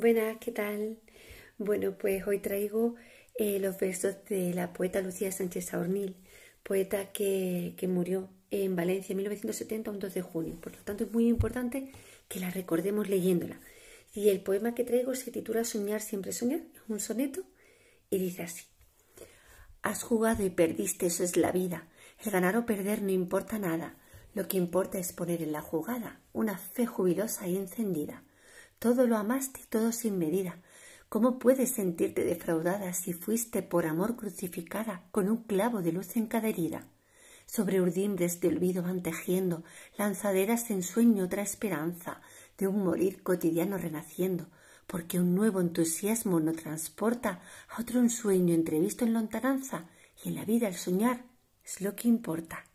Buenas, ¿qué tal? Bueno, pues hoy traigo eh, los versos de la poeta Lucía Sánchez Saornil, poeta que, que, murió en Valencia en 1970, un 2 de junio. Por lo tanto, es muy importante que la recordemos leyéndola. Y el poema que traigo se titula Soñar siempre soñar, es un soneto, y dice así. Has jugado y perdiste, eso es la vida. El ganar o perder no importa nada. Lo que importa es poner en la jugada una fe jubilosa y encendida. Todo lo amaste y todo sin medida. ¿Cómo puedes sentirte defraudada si fuiste por amor crucificada con un clavo de luz en cada herida? Sobre urdimbres de olvido van tejiendo lanzaderas en sueño otra esperanza de un morir cotidiano renaciendo, porque un nuevo entusiasmo no transporta a otro un sueño entrevisto en lontananza y en la vida el soñar es lo que importa.